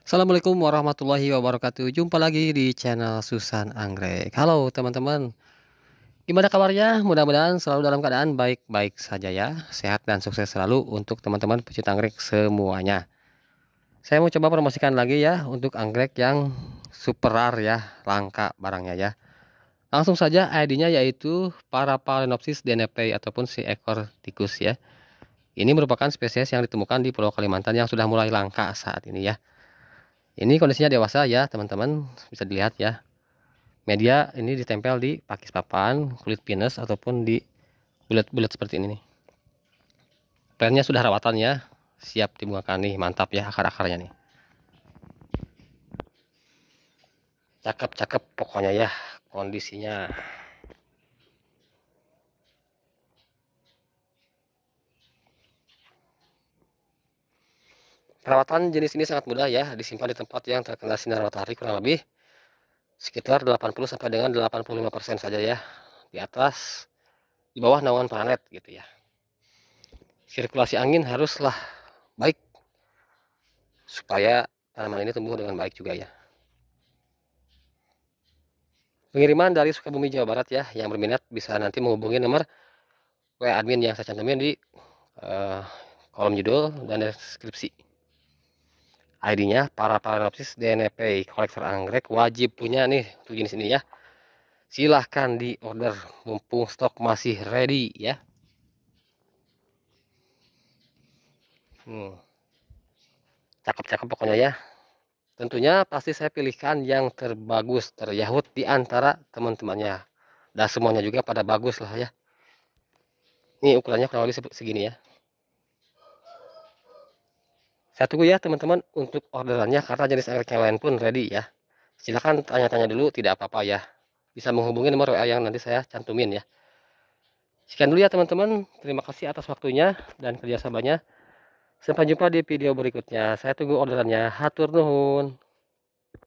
Assalamualaikum warahmatullahi wabarakatuh Jumpa lagi di channel Susan Anggrek Halo teman-teman Gimana kabarnya? Mudah-mudahan selalu dalam keadaan baik-baik saja ya Sehat dan sukses selalu untuk teman-teman pecinta anggrek semuanya Saya mau coba promosikan lagi ya Untuk anggrek yang super rare ya Langka barangnya ya Langsung saja ID-nya yaitu Parapalenopsis dnp ataupun si ekor tikus ya ini merupakan spesies yang ditemukan di Pulau Kalimantan yang sudah mulai langka saat ini ya ini kondisinya dewasa ya teman-teman bisa dilihat ya media ini ditempel di pakis papan kulit pinus ataupun di bulat-bulat seperti ini nih plannya sudah rawatan ya siap dibungakan nih mantap ya akar-akarnya nih cakep-cakep pokoknya ya kondisinya Perawatan jenis ini sangat mudah ya, disimpan di tempat yang terkena sinar matahari kurang lebih sekitar 80 sampai dengan 85% saja ya. Di atas di bawah naungan planet gitu ya. Sirkulasi angin haruslah baik supaya tanaman ini tumbuh dengan baik juga ya. Pengiriman dari Sukabumi Jawa Barat ya, yang berminat bisa nanti menghubungi nomor WA admin yang saya cantumin di uh, kolom judul dan deskripsi. ID-nya para Paranopsis DNP kolektor anggrek wajib punya nih tuh jenis ini ya. Silahkan di order mumpung stok masih ready ya. Hmm. Cakep-cakep pokoknya ya. Tentunya pasti saya pilihkan yang terbagus, terjahut di antara teman-temannya. Dan semuanya juga pada bagus lah ya. Ini ukurannya kurang lebih segini ya saya tunggu ya teman-teman untuk orderannya karena jenis air yang lain pun ready ya silahkan tanya-tanya dulu tidak apa-apa ya bisa menghubungi nomor WA yang nanti saya cantumin ya sekian dulu ya teman-teman terima kasih atas waktunya dan kerjasamanya sampai jumpa di video berikutnya saya tunggu orderannya hatur nuhun